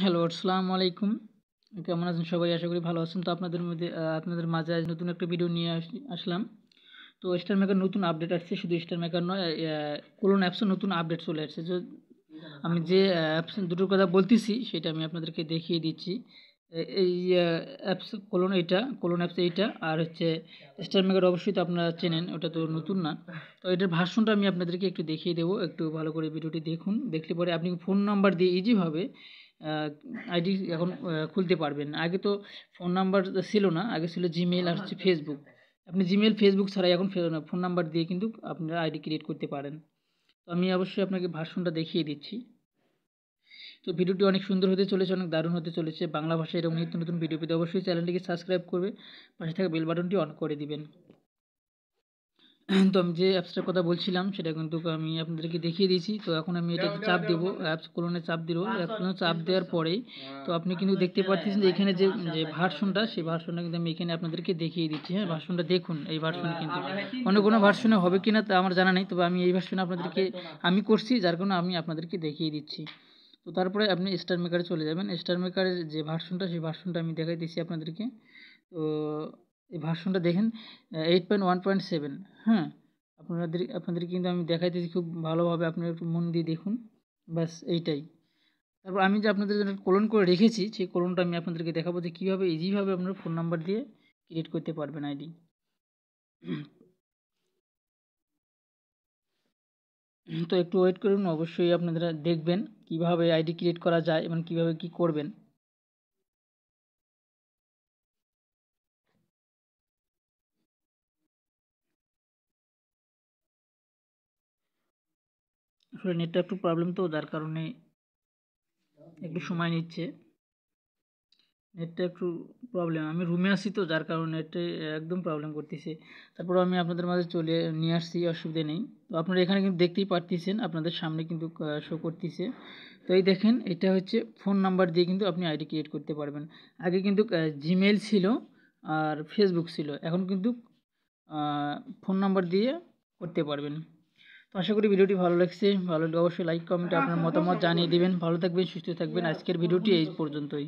hello আসসালামু আলাইকুম কেমন আছেন সবাই আশা করি ভালো আছেন তো আপনাদের মধ্যে আপনাদের মাঝে আজ নতুন একটা ভিডিও নিয়ে আসলাম তো স্টার মেকার নতুন আপডেট আসছে শুধু স্টার মেকার নয় কোলন অ্যাপসও নতুন আপডেট চলে আসছে যে আমি যে অ্যাপস দুটোর কথা বলতেছি সেটা আমি আপনাদেরকে দেখিয়ে দিচ্ছি এই অ্যাপস কোলন এইটা কোলন অ্যাপস এইটা আর হচ্ছে স্টার মেকার অবশ্যই তো আপনারা চেনেন ওটা তো নতুন না তো এটার ভাষণটা আমি আপনাদেরকে একটু দেখিয়ে দেবো একটু ভালো করে ভিডিওটি দেখুন দেখলে পরে আপনি ফোন নাম্বার দিয়ে ইজিভাবে আইডি এখন খুলতে পারবেন আগে তো ফোন নাম্বার ছিল না আগে ছিল জিমেল আর হচ্ছে ফেসবুক আপনি জিমেল ফেসবুক ছাড়াই এখন ফোন নাম্বার দিয়ে কিন্তু আপনারা আইডি ক্রিয়েট করতে পারেন তো আমি অবশ্যই আপনাকে ভাষণটা দেখিয়ে দিচ্ছি তো ভিডিওটি অনেক সুন্দর হতে চলেছে অনেক দারুণ হতে চলেছে বাংলা ভাষায় এরকম নিত্য নতুন ভিডিও পেতে অবশ্যই চ্যানেলটিকে সাবস্ক্রাইব করবে পাশে থাকা বেল বাটনটি অন করে দিবেন তো আমি যে অ্যাপসটার কথা বলছিলাম সেটা কিন্তু আমি আপনাদেরকে দেখিয়ে দিয়েছি তো এখন আমি এটাকে চাপ দেবো অ্যাপস কোলনে চাপ দিব কোলনে হ্যাঁ, চাপ দেওয়ার পরেই হ্যাঁ, তো আপনি কিন্তু দেখতে পাচ্ছেন যে হ্যাঁ, এখানে যে যে ভার্সনটা সেই ভার্সনটা কিন্তু আমি এখানে আপনাদেরকে দেখিয়ে দিচ্ছি হ্যাঁ ভার্সনটা দেখুন এই ভার্সন কিন্তু অন্য কোনো ভার্সনে হবে কি না তা আমার জানা নেই তবে আমি এই ভার্সনে আপনাদেরকে আমি করছি যার কারণে আমি আপনাদেরকে দেখিয়ে দিচ্ছি তো তারপরে আপনি স্টার মেকারে চলে যাবেন স্টার মেকারের যে ভার্সনটা সেই ভার্সনটা আমি দেখাই দিচ্ছি আপনাদেরকে তো এই ভার্সনটা দেখেন eight point one point seven হ্যাঁ আপনাদের আপনাদের কিন্তু আমি দেখাইতেছি খুব ভালোভাবে আপনারা একটু মন দিয়ে দেখুন ব্যাস এইটাই তারপর আমি যে আপনাদের জন্য কলন করে রেখেছি সেই কলনটা আমি আপনাদেরকে দেখাবো যে কীভাবে ইজিভাবে আপনারা ফোন নাম্বার দিয়ে ক্রিয়েট করতে পারবেন আইডি তো একটু ওয়েট করুন অবশ্যই আপনারা দেখবেন কিভাবে আইডি ক্রিয়েট করা যায় এবং কিভাবে কি করবেন আসলে নেটটা একটু প্রবলেম তো যার কারণে একটু সময় নিচ্ছে নেটটা একটু প্রবলেম আমি রুমে আসি তো যার কারণে নেটে একদম প্রবলেম করতেছে তারপর আমি আপনাদের মাঝে চলে নিয়ে আসছি অসুবিধা নেই তো আপনারা এখানে কিন্তু দেখতেই পারতেছেন আপনাদের সামনে কিন্তু শো করতেছে তো এই দেখেন এটা হচ্ছে ফোন নাম্বার দিয়ে কিন্তু আপনি আইডি ক্রিয়েট করতে পারবেন আগে কিন্তু জিমেল ছিল আর ফেসবুক ছিল এখন কিন্তু ফোন নাম্বার দিয়ে করতে পারবেন তো আশা করি ভিডিওটি ভালো লাগছে ভালো লাগলে অবশ্যই লাইক কমেন্ট আপনার মতামত জানিয়ে দেবেন ভালো থাকবেন সুস্থ থাকবেন আজকের ভিডিওটি এই পর্যন্তই